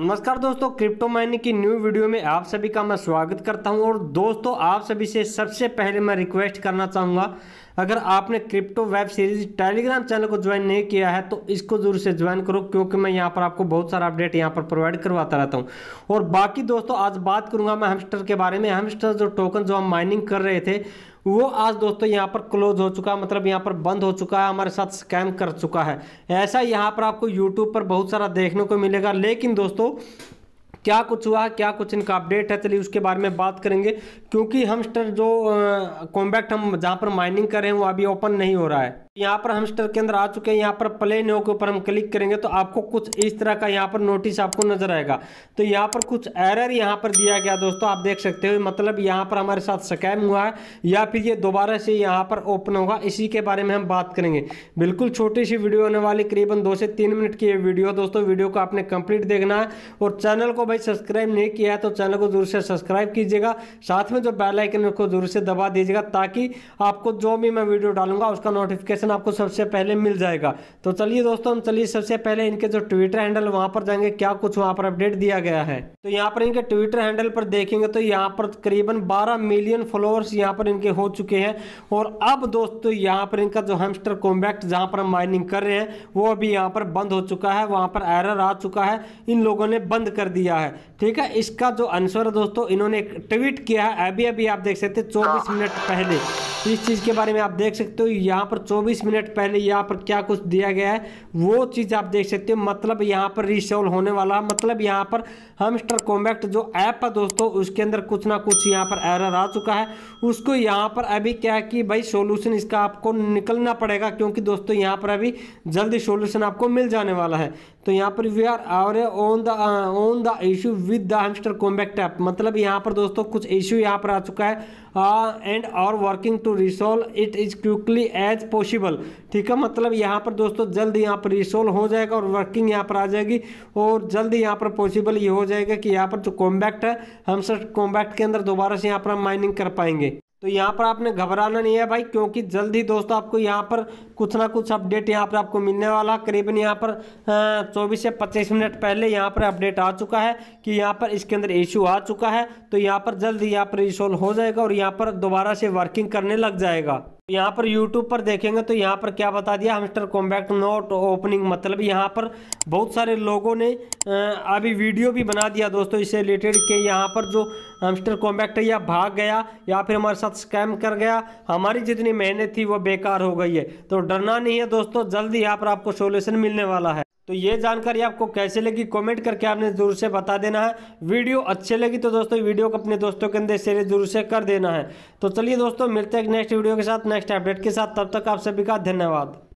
नमस्कार दोस्तों crypto mining की न्यू वीडियो में आप सभी का मैं स्वागत करता हूं और दोस्तों आप सभी से सबसे पहले मैं रिक्वेस्ट करना चाहूंगा अगर आपने crypto web series Telegram channel को ज्वाइन नहीं किया है तो इसको जरूर से ज्वाइन करो क्योंकि मैं यहाँ पर आपको बहुत सारा अपडेट यहाँ पर प्रोवाइड करवाता रहता हूँ और बाकी दोस्तों आज बात करूँगा मैं हमस्टर के बारे में हमस्टर जो टोकन जो हम माइनिंग कर रहे थे वो आज दोस्तों यहाँ पर क्लोज हो चुका है मतलब यहाँ पर बंद हो चुका है हमारे साथ स्कैम कर चुका है ऐसा यहाँ पर आपको यूट्यूब पर बहुत सारा देखने को मिलेगा लेकिन दोस्तों क्या कुछ हुआ है क्या कुछ इनका अपडेट है चलिए उसके बारे में बात करेंगे क्योंकि हमस्टर जो कॉम्बैक्ट हम जहाँ पर माइनिंग कर रहे हैं वो अभी ओपन नहीं हो रहा है यहाँ पर हमस्टर के अंदर आ चुके हैं यहाँ पर प्ले नो के ऊपर हम क्लिक करेंगे तो आपको कुछ इस तरह का यहाँ पर नोटिस आपको नजर आएगा तो यहाँ पर कुछ एरर यहाँ पर दिया गया दोस्तों आप देख सकते हो मतलब यहाँ पर हमारे साथ स्कैम हुआ है या फिर ये दोबारा से यहाँ पर ओपन होगा इसी के बारे में हम बात करेंगे बिल्कुल छोटी सी वीडियो होने वाली करीबन दो से तीन मिनट की ये वीडियो दोस्तों वीडियो को आपने कंप्लीट देखना है और चैनल को भाई सब्सक्राइब नहीं किया है तो चैनल को जरूर से सब्सक्राइब कीजिएगा साथ में जो बेलाइकन को जरूर से दबा दीजिएगा ताकि आपको जो भी मैं वीडियो डालूंगा उसका नोटिफिकेशन नोटिफिकेशन आपको सबसे पहले मिल जाएगा तो चलिए दोस्तों हम चलिए सबसे पहले इनके जो ट्विटर हैंडल वहाँ पर जाएंगे क्या कुछ वहाँ पर अपडेट दिया गया है तो यहाँ पर इनके ट्विटर हैंडल पर देखेंगे तो यहाँ पर करीबन बारह मिलियन फॉलोअर्स यहाँ पर इनके हो चुके हैं और अब दोस्तों यहाँ पर इनका जो हेमस्टर कॉम्बैक्ट जहाँ पर हम माइनिंग कर रहे हैं वो अभी यहाँ पर बंद हो चुका है वहाँ पर एरर आ चुका है इन लोगों ने बंद कर दिया है ठीक है इसका जो आंसर है दोस्तों इन्होंने ट्वीट किया है अभी अभी आप देख सकते हैं 24 हाँ। मिनट पहले इस चीज़ के बारे में आप देख सकते हो यहाँ पर चौबीस मिनट पहले यहाँ पर क्या कुछ दिया गया है वो चीज़ आप देख सकते हो मतलब यहाँ पर रिसोल्व होने वाला है मतलब यहाँ पर हमस्टर कॉम्बैक्ट जो ऐप है दोस्तों उसके अंदर कुछ ना कुछ यहाँ पर एरर आ चुका है उसको यहाँ पर अभी क्या है कि भाई सोल्यूशन इसका आपको निकलना पड़ेगा क्योंकि दोस्तों यहाँ पर अभी जल्दी सोल्यूशन आपको मिल जाने वाला है तो यहाँ पर we are aware on the on the issue with the hamster kombat app मतलब यहाँ पर दोस्तों कुछ इशू यहाँ पर आ चुका है and our working to resolve it is quickly as possible possible ठीक है मतलब यहाँ पर दोस्तों जल्द यहाँ पर रिसोल्व हो जाएगा और वर्किंग यहाँ पर आ जाएगी और जल्द यहाँ पर पॉसिबल ये हो जाएगा कि यहाँ पर जो कॉम्बैक्ट है हम सर कॉम्बैक्ट के अंदर दोबारा से यहाँ पर हम माइनिंग कर पाएंगे तो यहाँ पर आपने घबराना नहीं है भाई क्योंकि जल्द ही दोस्तों आपको यहाँ पर कुछ ना कुछ अपडेट यहाँ पर आपको मिलने वाला करीबन यहाँ पर चौबीस से पच्चीस मिनट पहले यहाँ पर अपडेट आ चुका है कि यहाँ पर इसके अंदर इश्यू आ चुका है तो यहाँ पर जल्द ही यहाँ पर रिसोल्व हो जाएगा और यहाँ पर दोबारा से वर्किंग करने लग जाएगा यहाँ पर YouTube पर देखेंगे तो यहाँ पर क्या बता दिया हमस्टर कॉम्बैक्ट नोट ओपनिंग मतलब यहाँ पर बहुत सारे लोगों ने अभी वीडियो भी बना दिया दोस्तों इससे रिलेटेड कि यहाँ पर जो हमस्टर कॉम्बैक्ट है या भाग गया या फिर हमारे साथ स्कैम कर गया हमारी जितनी मेहनत थी वो बेकार हो गई है तो डरना नहीं है दोस्तों जल्द यहाँ पर आपको सोल्यूशन मिलने वाला है तो ये जानकारी आपको कैसे लगी कमेंट करके आपने ज़रूर से बता देना है वीडियो अच्छे लगी तो दोस्तों वीडियो को अपने दोस्तों के अंदर शेयर जरूर से कर देना है तो चलिए दोस्तों मिलते हैं नेक्स्ट वीडियो के साथ नेक्स्ट अपडेट के साथ तब तक आप सभी का धन्यवाद